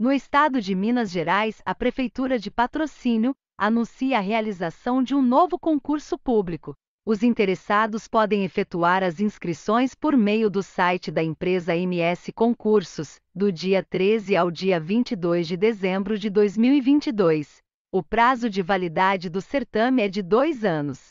No estado de Minas Gerais, a Prefeitura de Patrocínio anuncia a realização de um novo concurso público. Os interessados podem efetuar as inscrições por meio do site da empresa MS Concursos, do dia 13 ao dia 22 de dezembro de 2022. O prazo de validade do certame é de dois anos.